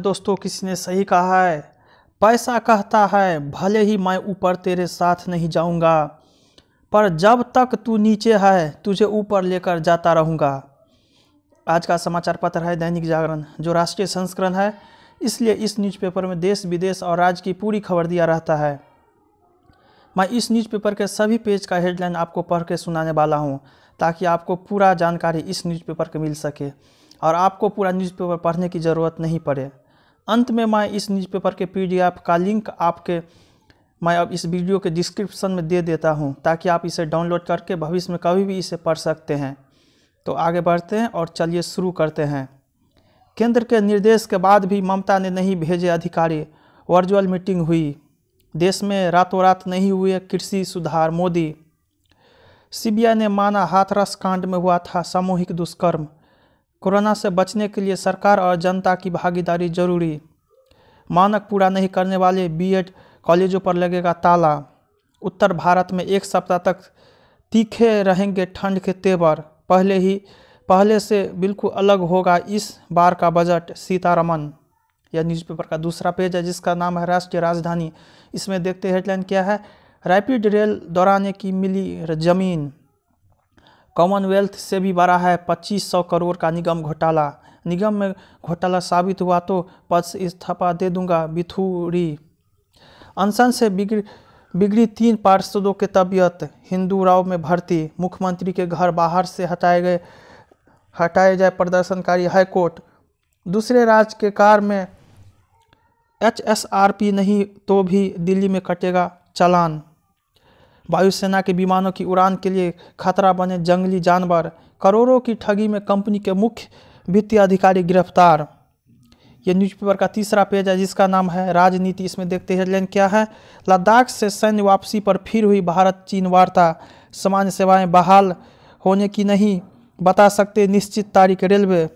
दोस्तों किसी ने सही कहा है पैसा कहता है भले ही मैं ऊपर तेरे साथ नहीं जाऊंगा पर जब तक तू नीचे है तुझे ऊपर लेकर जाता रहूंगा आज का समाचार पत्र है दैनिक जागरण जो राष्ट्रीय संस्करण है इसलिए इस न्यूज़पेपर में देश विदेश और राज्य की पूरी खबर दिया रहता है मैं इस न्यूज़पेपर के सभी पेज का हेडलाइन आपको पढ़ के सुनाने वाला हूँ ताकि आपको पूरा जानकारी इस न्यूज़पेपर के मिल सके और आपको पूरा न्यूज़पेपर पढ़ने की ज़रूरत नहीं पड़े अंत में मैं इस न्यूज़पेपर के पीडीएफ का लिंक आपके मैं अब इस वीडियो के डिस्क्रिप्शन में दे देता हूं ताकि आप इसे डाउनलोड करके भविष्य में कभी भी इसे पढ़ सकते हैं तो आगे बढ़ते हैं और चलिए शुरू करते हैं केंद्र के निर्देश के बाद भी ममता ने नहीं भेजे अधिकारी वर्चुअल मीटिंग हुई देश में रातों रात नहीं हुए कृषि सुधार मोदी सीबीआई ने माना हाथरस कांड में हुआ था सामूहिक दुष्कर्म कोरोना से बचने के लिए सरकार और जनता की भागीदारी जरूरी मानक पूरा नहीं करने वाले बीएड कॉलेजों पर लगेगा ताला उत्तर भारत में एक सप्ताह तक तीखे रहेंगे ठंड के तेवर पहले ही पहले से बिल्कुल अलग होगा इस बार का बजट सीतारमन यह न्यूज़पेपर का दूसरा पेज है जिसका नाम है राष्ट्रीय राजधानी इसमें देखते हेडलाइन क्या है रैपिड रेल दौराने की मिली ज़मीन कॉमनवेल्थ से भी बड़ा है 2500 करोड़ का निगम घोटाला निगम में घोटाला साबित हुआ तो पद से इस्तीफा दे दूंगा बिथुरी अनशन से बिगड़ बिगड़ी तीन पार्षदों की तबीयत हिंदू राव में भर्ती मुख्यमंत्री के घर बाहर से हटाए गए हटाए जाए प्रदर्शनकारी हाईकोर्ट दूसरे राज्य के कार में एच एस आर पी नहीं तो भी दिल्ली में कटेगा चालान वायुसेना के विमानों की उड़ान के लिए खतरा बने जंगली जानवर करोड़ों की ठगी में कंपनी के मुख्य वित्तीय अधिकारी गिरफ्तार ये न्यूज़पेपर का तीसरा पेज है जिसका नाम है राजनीति इसमें देखते हेडलाइन क्या है लद्दाख से सैन्य वापसी पर फिर हुई भारत चीन वार्ता सामान्य सेवाएं बहाल होने की नहीं बता सकते निश्चित तारीख रेलवे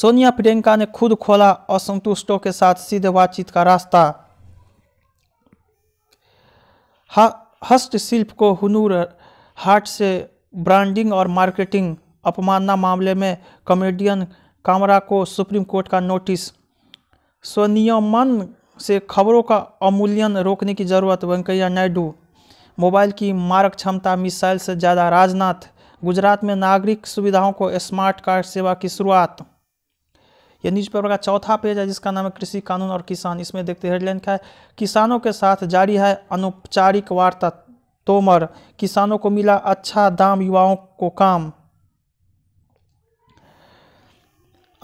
सोनिया प्रियंका ने खुद खोला असंतुष्टों के साथ सीधे बातचीत का रास्ता हस्तशिल्प को हुनूर हाट से ब्रांडिंग और मार्केटिंग अपमानना मामले में कॉमेडियन कामरा को सुप्रीम कोर्ट का नोटिस स्वनियमन से खबरों का अमूल्यन रोकने की जरूरत वेंकैया नायडू मोबाइल की मारक क्षमता मिसाइल से ज़्यादा राजनाथ गुजरात में नागरिक सुविधाओं को स्मार्ट कार्ड सेवा की शुरुआत यह न्यूज पेपर का चौथा पेज है जिसका नाम है कृषि कानून और किसान इसमें देखते हेडलाइन क्या है किसानों के साथ जारी है अनौपचारिक वार्ता तोमर किसानों को मिला अच्छा दाम युवाओं को काम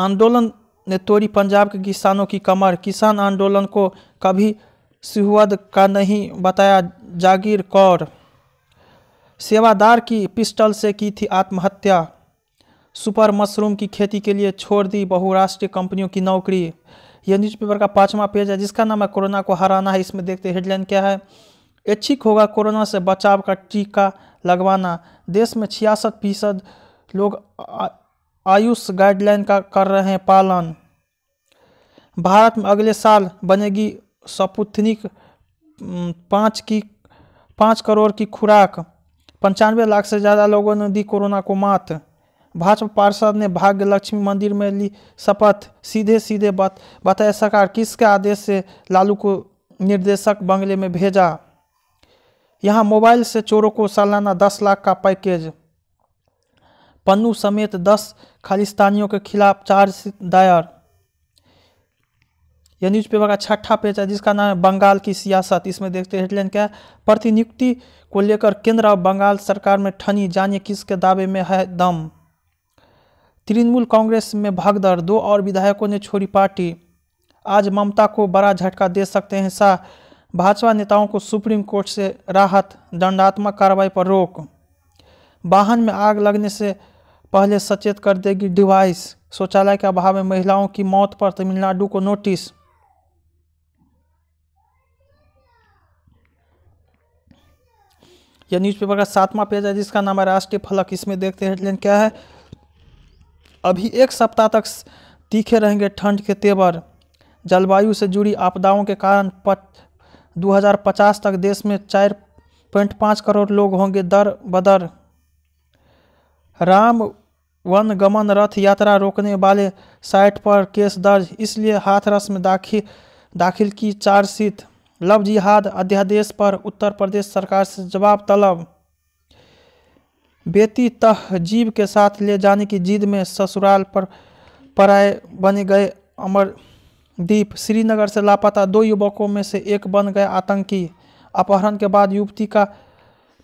आंदोलन ने तोड़ी पंजाब के किसानों की कमर किसान आंदोलन को कभी सुहद का नहीं बताया जागीर कौर सेवादार की पिस्टल से की थी आत्महत्या सुपर मशरूम की खेती के लिए छोड़ दी बहुराष्ट्रीय कंपनियों की नौकरी यह न्यूज़पेपर का पाँचवा पेज है जिसका नाम है कोरोना को हराना है इसमें देखते हेडलाइन क्या है ऐच्छिक होगा कोरोना से बचाव का टीका लगवाना देश में छियासठ फीसद लोग आयुष गाइडलाइन का कर रहे हैं पालन भारत में अगले साल बनेगी सपुतनिक पाँच की पाँच करोड़ की खुराक पंचानवे लाख से ज़्यादा लोगों ने दी कोरोना को मात भाजपा पार्षद ने भाग्य लक्ष्मी मंदिर में ली शपथ सीधे सीधे बात बताया सरकार किसके आदेश से लालू को निर्देशक बंगले में भेजा यहाँ मोबाइल से चोरों को सालाना दस लाख का पैकेज पन्नू समेत दस खालिस्तानियों के खिलाफ चार्ज दायर यह न्यूज़पेपर का छठा पेज है जिसका नाम है बंगाल की सियासत इसमें देखते हैं हेडलाइन क्या है प्रतिनियुक्ति को लेकर केंद्र और बंगाल सरकार में ठनी जानिए किसके दावे में है दम तृणमूल कांग्रेस में भगदड़ दो और विधायकों ने छोड़ी पार्टी आज ममता को बड़ा झटका दे सकते हैं शाह भाजपा नेताओं को सुप्रीम कोर्ट से राहत दंडात्मक कार्रवाई पर रोक वाहन में आग लगने से पहले सचेत कर देगी डिवाइस शौचालय के अभाव में महिलाओं की मौत पर तमिलनाडु को नोटिस यह न्यूज़पेपर का सातवां पेज है जिसका नाम है राष्ट्रीय फलक इसमें देखते हैं हेडलाइन क्या है अभी एक सप्ताह तक तीखे रहेंगे ठंड के तेवर जलवायु से जुड़ी आपदाओं के कारण पट 2050 तक देश में चार पॉइंट पाँच करोड़ लोग होंगे दर बदर राम वनगमन रथ यात्रा रोकने वाले साइट पर केस दर्ज इसलिए हाथरस में दाखिल दाखिल की चार्जशीट लव जिहाद अध्यादेश पर उत्तर प्रदेश सरकार से जवाब तलब बेटी तहजीब के साथ ले जाने की जिद में ससुराल पर पराए बने गए अमरदीप श्रीनगर से लापता दो युवकों में से एक बन गए आतंकी अपहरण के बाद युवती का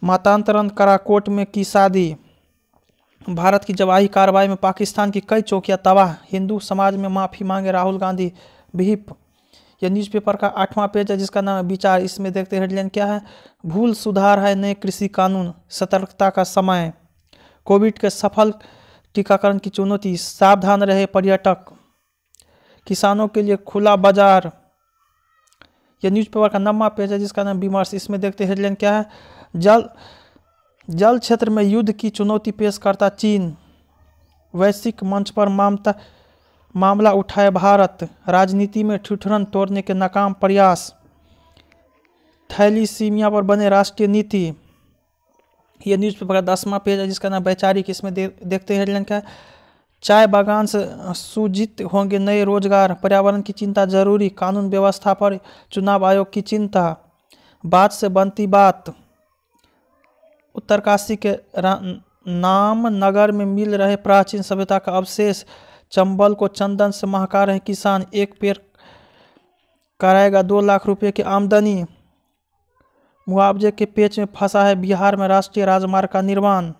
मतांतरण कराकोट में की शादी भारत की जवाही कार्रवाई में पाकिस्तान की कई चौकियां तबाह हिंदू समाज में माफ़ी मांगे राहुल गांधी भीप यह न्यूज़पेपर का आठवां पेज है जिसका नाम है विचार इसमें देखते हेडलाइन क्या है भूल सुधार है नए कृषि कानून सतर्कता का समय कोविड के सफल टीकाकरण की चुनौती सावधान रहे पर्यटक किसानों के लिए खुला बाजार यह न्यूज़पेपर का नवा पेज है जिसका नाम विमर्श इसमें देखते हेडलाइन क्या है जल जल क्षेत्र में युद्ध की चुनौती पेश करता चीन वैश्विक मंच पर ममता मामला उठाए भारत राजनीति में ठिठुरन तोड़ने के नाकाम प्रयास सीमिया पर बने राष्ट्रीय नीति ये न्यूज़पेपर का दसवां पेज है जिसका नाम वैचारिक इसमें दे, देखते हैं हेडलाइन का चाय बागान से सूजित होंगे नए रोजगार पर्यावरण की चिंता जरूरी कानून व्यवस्था पर चुनाव आयोग की चिंता बात से बनती बात उत्तरकाशी के नाम नगर में मिल रहे प्राचीन सभ्यता का अवशेष चंबल को चंदन से महका रहे किसान एक पेड़ कराएगा दो लाख रुपए की आमदनी मुआवजे के पेच में फंसा है बिहार में राष्ट्रीय राजमार्ग का निर्माण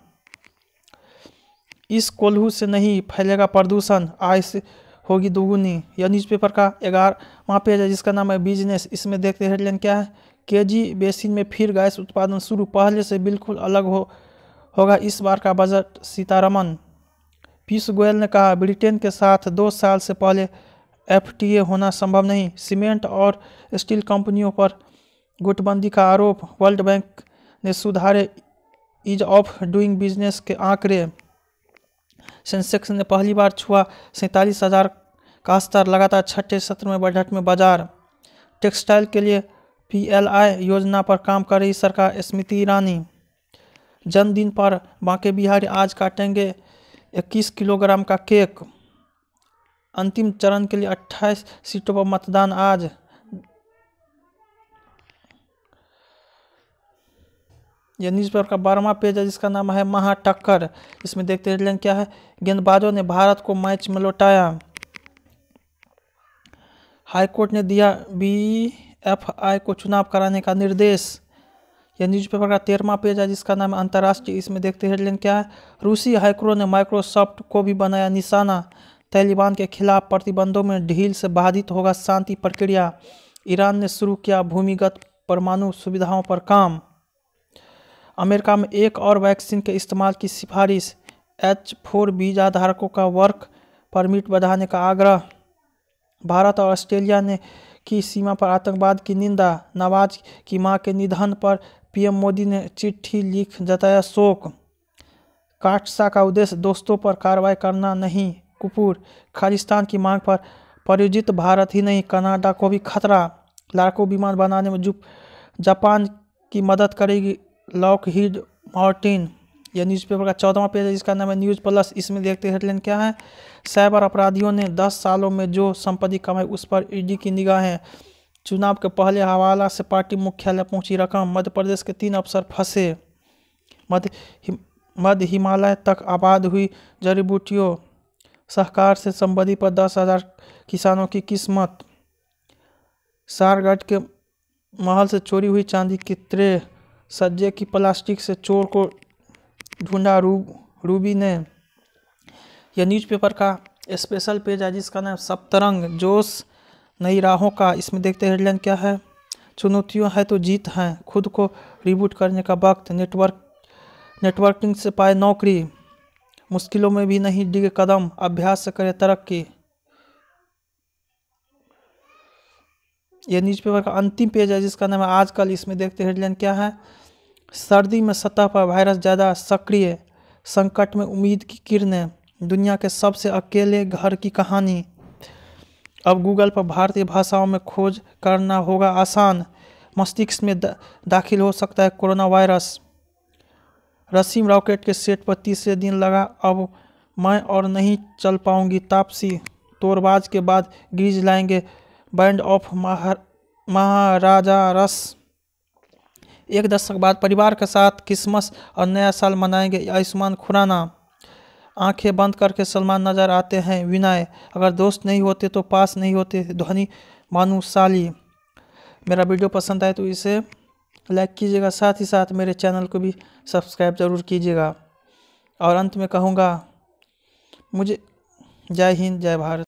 इस कोल्हू से नहीं फैलेगा प्रदूषण आय से होगी दोगुनी यह न्यूज़पेपर का ग्यारहवा पेज है जिसका नाम है बिजनेस इसमें देखते हेडलाइन क्या है केजी बेसिन में फिर गैस उत्पादन शुरू पहले से बिल्कुल अलग हो होगा इस बार का बजट सीतारमन पीयूष गोयल ने कहा ब्रिटेन के साथ दो साल से पहले एफटीए होना संभव नहीं सीमेंट और स्टील कंपनियों पर गुटबंदी का आरोप वर्ल्ड बैंक ने सुधारे ईज ऑफ डूइंग बिजनेस के आंकड़े सेंसेक्स ने पहली बार छुआ सैंतालीस हज़ार का स्तर लगातार छठे सत्र में बजट में बाजार टेक्सटाइल के लिए पीएलआई योजना पर काम कर रही सरकार स्मृति ईरानी जन्मदिन पर बांके बिहारी आज काटेंगे इक्कीस किलोग्राम का केक अंतिम चरण के लिए 28 सीटों पर मतदान आज यह न्यूज़ पेपर का बारहवा पेज है जिसका नाम है महाटक्कर इसमें देखते हेडलाइन क्या है गेंदबाजों ने भारत को मैच में लौटाया हाईकोर्ट ने दिया बी एफ आई को चुनाव कराने का निर्देश यह न्यूज़पेपर का तेरहवा पेज है जिसका नाम अंतर्राष्ट्रीय इसमें देखते हेडलाइन क्या है रूसी हाइक्रो ने माइक्रोसॉफ्ट को भी बनाया निशाना तालिबान के खिलाफ प्रतिबंधों में ढील से बाधित होगा शांति प्रक्रिया ईरान ने शुरू किया भूमिगत परमाणु सुविधाओं पर काम अमेरिका में एक और वैक्सीन के इस्तेमाल की सिफारिश एच फोर बीजा धारकों का वर्क परमिट बढ़ाने का आग्रह भारत और ऑस्ट्रेलिया ने की सीमा पर आतंकवाद की निंदा नवाज की मां के निधन पर पीएम मोदी ने चिट्ठी लिख जताया शोक काटसा का उद्देश्य दोस्तों पर कार्रवाई करना नहीं कुपुर खालिस्तान की मांग पर प्रयोजित भारत ही नहीं कनाडा को भी खतरा लाखों विमान बनाने में जुप जापान की मदद करेगी लॉकहीड मार्टिन यह न्यूज़पेपर का चौदहवा पेज है जिसका नाम है न्यूज़ प्लस इसमें देखते हेडलाइन क्या है साइबर अपराधियों ने दस सालों में जो संपत्ति कमाई उस पर ईडी की निगाह है चुनाव के पहले हवाला से पार्टी मुख्यालय पहुंची रकम मध्य प्रदेश के तीन अफसर फंसे मध्य मध्य हिमालय तक आबाद हुई जड़ी बूटियों सहकार से संबंधी पर दस हजार किसानों की किस्मत सारगढ़ के महल से चोरी हुई चांदी की त्रे सज्जे की प्लास्टिक से चोर को ढूंढा रू रूबी ने यह न्यूज़पेपर का स्पेशल पेज है जिसका नाम सप्तरंग जोश नई राहों का इसमें देखते हेडलाइन क्या है चुनौतियाँ हैं तो जीत हैं खुद को रिबूट करने का वक्त नेटवर्क नेटवर्किंग से पाए नौकरी मुश्किलों में भी नहीं डिगे कदम अभ्यास से करें तरक्की यह न्यूज़पेपर का अंतिम पेज है जिसका नाम है आजकल इसमें देखते हेडलाइन क्या है सर्दी में सतह पर वायरस ज़्यादा सक्रिय संकट में उम्मीद की किरणें दुनिया के सबसे अकेले घर की कहानी अब गूगल पर भारतीय भाषाओं में खोज करना होगा आसान मस्तिष्क में दा, दाखिल हो सकता है कोरोना वायरस रसीम रॉकेट के सेट पर तीसरे दिन लगा अब मैं और नहीं चल पाऊंगी तापसी तोरबाज के बाद गिरिज लाएंगे बैंड ऑफ महाराजा रस एक दशक बाद परिवार के साथ क्रिसमस और नया साल मनाएंगे आयुष्मान खुराना आंखें बंद करके सलमान नज़र आते हैं विनय अगर दोस्त नहीं होते तो पास नहीं होते ध्वनि भानुशाली मेरा वीडियो पसंद आए तो इसे लाइक कीजिएगा साथ ही साथ मेरे चैनल को भी सब्सक्राइब ज़रूर कीजिएगा और अंत में कहूँगा मुझे जय हिंद जय भारत